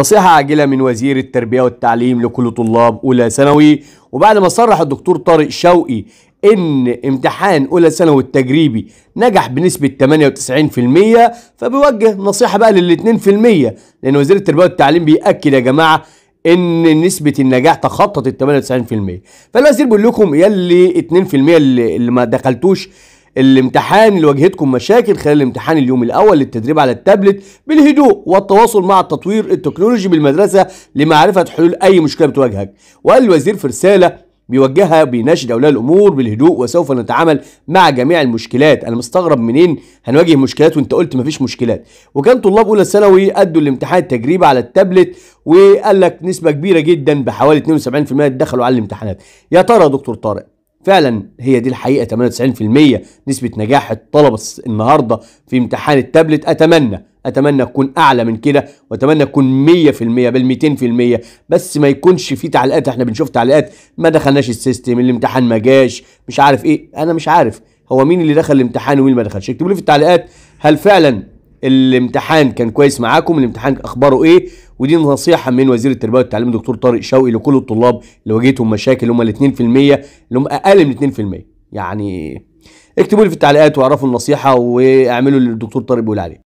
نصيحة عاجلة من وزير التربية والتعليم لكل طلاب أولى ثانوي وبعد ما صرح الدكتور طارق شوقي إن امتحان أولى ثانوي التجريبي نجح بنسبة 98% فبيوجه نصيحة بقى لل 2% لأن وزير التربية والتعليم بيأكد يا جماعة ان نسبه النجاح تخطت ال 98% فالوزير بيقول لكم يا اللي 2% اللي ما دخلتوش الامتحان اللي واجهتكم مشاكل خلال الامتحان اليوم الاول للتدريب على التابلت بالهدوء والتواصل مع التطوير التكنولوجي بالمدرسه لمعرفه حلول اي مشكله بتواجهك وقال الوزير في رساله بيوجهها بيناشد اولياء الامور بالهدوء وسوف نتعامل مع جميع المشكلات انا مستغرب منين هنواجه مشكلات وانت قلت مفيش مشكلات وكان طلاب اولى ثانوي ادوا الامتحان التجريبي على التابلت وقال لك نسبه كبيره جدا بحوالي 72% دخلوا على الامتحانات يا ترى يا دكتور طارق فعلا هي دي الحقيقه 98% نسبه نجاح الطلبه النهارده في امتحان التابلت اتمنى اتمنى تكون اعلى من كده واتمنى تكون 100% بل 200% بس ما يكونش في تعليقات احنا بنشوف تعليقات ما دخلناش السيستم الامتحان ما جاش مش عارف ايه انا مش عارف هو مين اللي دخل الامتحان ومين ما دخلش اكتبوا لي في التعليقات هل فعلا الامتحان كان كويس معاكم الامتحان اخباره ايه ودي نصيحه من وزير التربيه والتعليم دكتور طارق شوقي لكل الطلاب اللي واجهتهم مشاكل هم ال 2% اللي هم اقل من 2% يعني اكتبوا لي في التعليقات واعرفوا النصيحه واعملوا اللي الدكتور طارق بيقول عليه